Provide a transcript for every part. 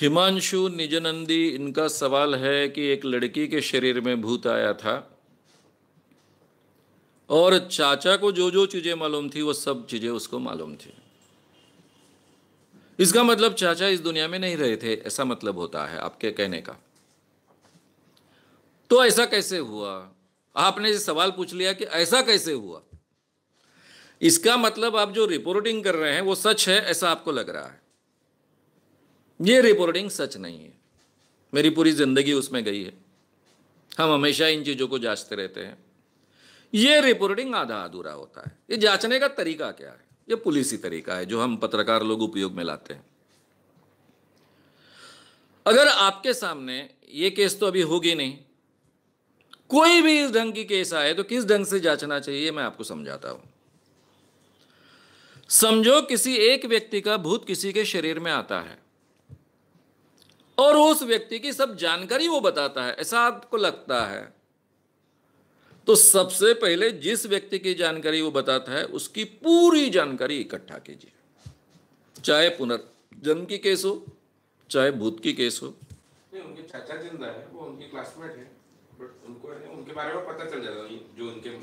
हिमांशु निजनंदी इनका सवाल है कि एक लड़की के शरीर में भूत आया था और चाचा को जो जो चीज़ें मालूम थी वो सब चीज़ें उसको मालूम थी इसका मतलब चाचा इस दुनिया में नहीं रहे थे ऐसा मतलब होता है आपके कहने का तो ऐसा कैसे हुआ आपने ये सवाल पूछ लिया कि ऐसा कैसे हुआ इसका मतलब आप जो रिपोर्टिंग कर रहे हैं वो सच है ऐसा आपको लग रहा है ये रिपोर्टिंग सच नहीं है मेरी पूरी ज़िंदगी उसमें गई है हम हमेशा इन चीज़ों को जांचते रहते हैं ये रिपोर्टिंग आधा अधूरा होता है ये जांचने का तरीका क्या है ये पुलिसी तरीका है जो हम पत्रकार लोग उपयोग में लाते हैं अगर आपके सामने ये केस तो अभी होगी नहीं कोई भी इस ढंग की केस आए तो किस ढंग से जांचना चाहिए मैं आपको समझाता हूं समझो किसी एक व्यक्ति का भूत किसी के शरीर में आता है और उस व्यक्ति की सब जानकारी वो बताता है ऐसा आपको लगता है तो सबसे पहले जिस व्यक्ति की जानकारी वो बताता है उसकी पूरी जानकारी इकट्ठा कीजिए चाहे पुनर्जन्म की केस हो चाहे भूत की केस हो उनके चाचा जिंदा है वो उनकी क्लासमेट है उनको है उनके बारे में पता चल जाता जो उनके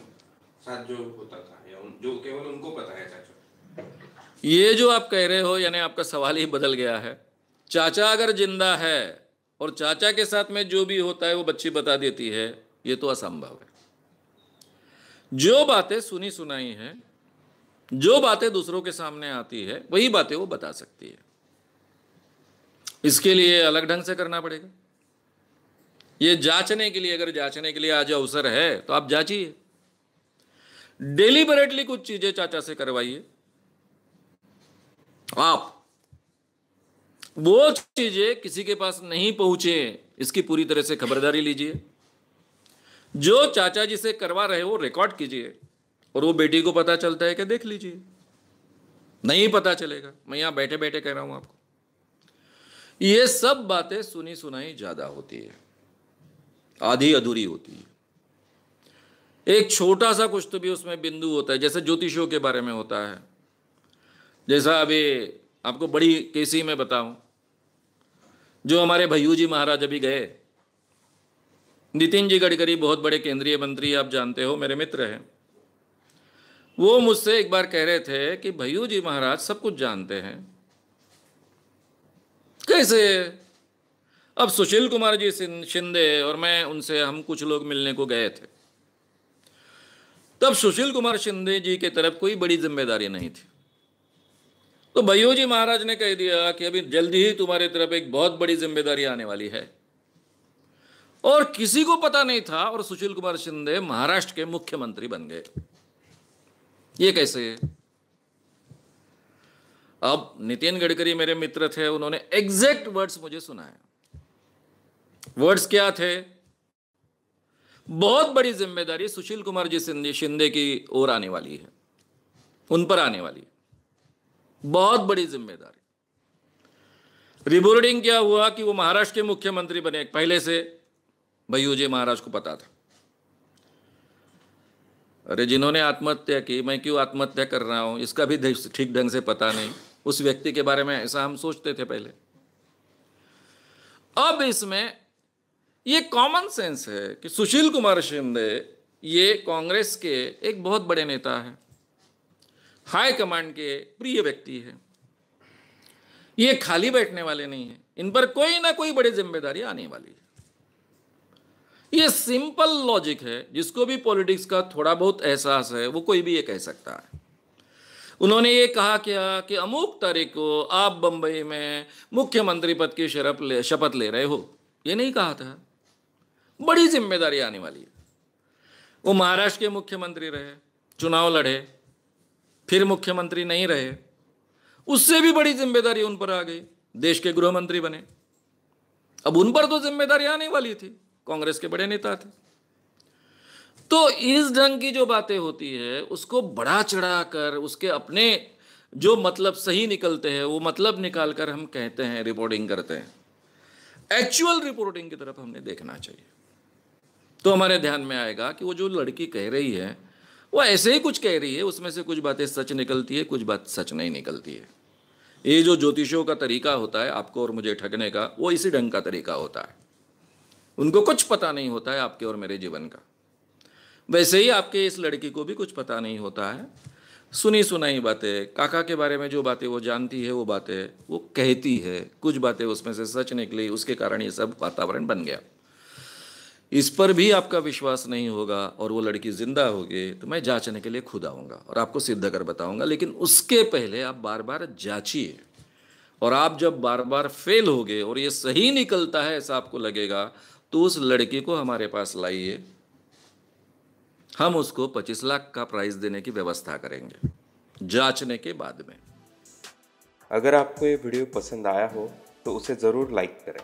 साथ जो होता था या जो केवल उनको पता है चाचा ये जो आप कह रहे हो यानी आपका सवाल ही बदल गया है चाचा अगर जिंदा है और चाचा के साथ में जो भी होता है वो बच्ची बता देती है ये तो असंभव है जो बातें सुनी सुनाई हैं जो बातें दूसरों के सामने आती है वही बातें वो बता सकती है इसके लिए अलग ढंग से करना पड़ेगा ये जांचने के लिए अगर जांचने के लिए आज अवसर है तो आप जांचिए डेलीबरेटली कुछ चीजें चाचा से करवाइए आप वो चीजें किसी के पास नहीं पहुंचे इसकी पूरी तरह से खबरदारी लीजिए जो चाचा जी से करवा रहे वो रिकॉर्ड कीजिए और वो बेटी को पता चलता है कि देख लीजिए नहीं पता चलेगा मैं यहां बैठे बैठे कह रहा हूं आपको ये सब बातें सुनी सुनाई ज्यादा होती है आधी अधूरी होती है एक छोटा सा कुछ तो भी उसमें बिंदु होता है जैसे ज्योतिषियों के बारे में होता है जैसा अभी आपको बड़ी केसी में बताऊं जो हमारे भैयू जी महाराज अभी गए नितिन जी गडकरी बहुत बड़े केंद्रीय मंत्री आप जानते हो मेरे मित्र हैं वो मुझसे एक बार कह रहे थे कि भैयू जी महाराज सब कुछ जानते हैं कैसे अब सुशील कुमार जी शिंदे और मैं उनसे हम कुछ लोग मिलने को गए थे तब सुशील कुमार शिंदे जी के तरफ कोई बड़ी जिम्मेदारी नहीं थी तो जी महाराज ने कह दिया कि अभी जल्दी ही तुम्हारी तरफ एक बहुत बड़ी जिम्मेदारी आने वाली है और किसी को पता नहीं था और सुशील कुमार शिंदे महाराष्ट्र के मुख्यमंत्री बन गए ये कैसे है? अब नितिन गडकरी मेरे मित्र थे उन्होंने एग्जैक्ट वर्ड्स मुझे सुनाए वर्ड्स क्या थे बहुत बड़ी जिम्मेदारी सुशील कुमार जी शिंदे शिंदे की ओर आने वाली है उन पर आने वाली है बहुत बड़ी जिम्मेदारी रिबोर्डिंग क्या हुआ कि वो महाराष्ट्र के मुख्यमंत्री बने पहले से जी महाराज को पता था अरे जिन्होंने आत्महत्या की मैं क्यों आत्महत्या कर रहा हूं इसका भी ठीक ढंग से पता नहीं उस व्यक्ति के बारे में ऐसा हम सोचते थे पहले अब इसमें ये कॉमन सेंस है कि सुशील कुमार शिंदे ये कांग्रेस के एक बहुत बड़े नेता हैं हाई कमांड के प्रिय व्यक्ति है ये खाली बैठने वाले नहीं है इन पर कोई ना कोई बड़ी जिम्मेदारी आने वाली है ये सिंपल लॉजिक है जिसको भी पॉलिटिक्स का थोड़ा बहुत एहसास है वो कोई भी ये कह सकता है उन्होंने ये कहा क्या कि अमुक तारीख को आप बंबई में मुख्यमंत्री पद की शरप ले शपथ ले रहे हो ये नहीं कहा था बड़ी जिम्मेदारी आने वाली है वो महाराष्ट्र के मुख्यमंत्री रहे चुनाव लड़े फिर मुख्यमंत्री नहीं रहे उससे भी बड़ी जिम्मेदारी उन पर आ गई देश के गृह मंत्री बने अब उन पर तो जिम्मेदारी आने वाली थी कांग्रेस के बड़े नेता थे तो इस ढंग की जो बातें होती है उसको बढ़ा चढ़ा कर उसके अपने जो मतलब सही निकलते हैं वो मतलब निकाल कर हम कहते हैं रिपोर्टिंग करते हैं एक्चुअल रिपोर्टिंग की तरफ हमने देखना चाहिए तो हमारे ध्यान में आएगा कि वो जो लड़की कह रही है वो ऐसे ही कुछ कह रही है उसमें से कुछ बातें सच निकलती है कुछ बात सच नहीं निकलती है ये जो ज्योतिषों का तरीका होता है आपको और मुझे ठगने का वो इसी ढंग का तरीका होता है उनको कुछ पता नहीं होता है आपके और मेरे जीवन का वैसे ही आपके इस लड़की को भी कुछ पता नहीं होता है सुनी सुनाई बातें काका के बारे में जो बातें वो जानती है वो बातें वो कहती है कुछ बातें उसमें से सच निकली उसके कारण ये सब वातावरण बन गया इस पर भी आपका विश्वास नहीं होगा और वो लड़की ज़िंदा होगी तो मैं जांचने के लिए खुद आऊँगा और आपको सिद्ध कर बताऊँगा लेकिन उसके पहले आप बार बार जाँचिए और आप जब बार बार फेल हो गए और ये सही निकलता है ऐसा आपको लगेगा तो उस लड़की को हमारे पास लाइए हम उसको 25 लाख का प्राइस देने की व्यवस्था करेंगे जांचने के बाद में अगर आपको ये वीडियो पसंद आया हो तो उसे ज़रूर लाइक करें